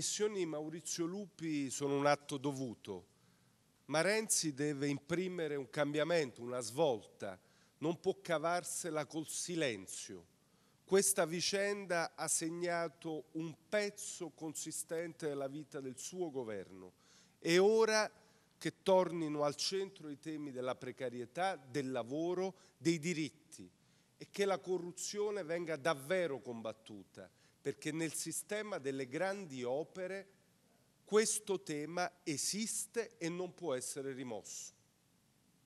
dimissioni di Maurizio Lupi sono un atto dovuto, ma Renzi deve imprimere un cambiamento, una svolta, non può cavarsela col silenzio. Questa vicenda ha segnato un pezzo consistente della vita del suo governo. È ora che tornino al centro i temi della precarietà, del lavoro, dei diritti e che la corruzione venga davvero combattuta perché nel sistema delle grandi opere questo tema esiste e non può essere rimosso.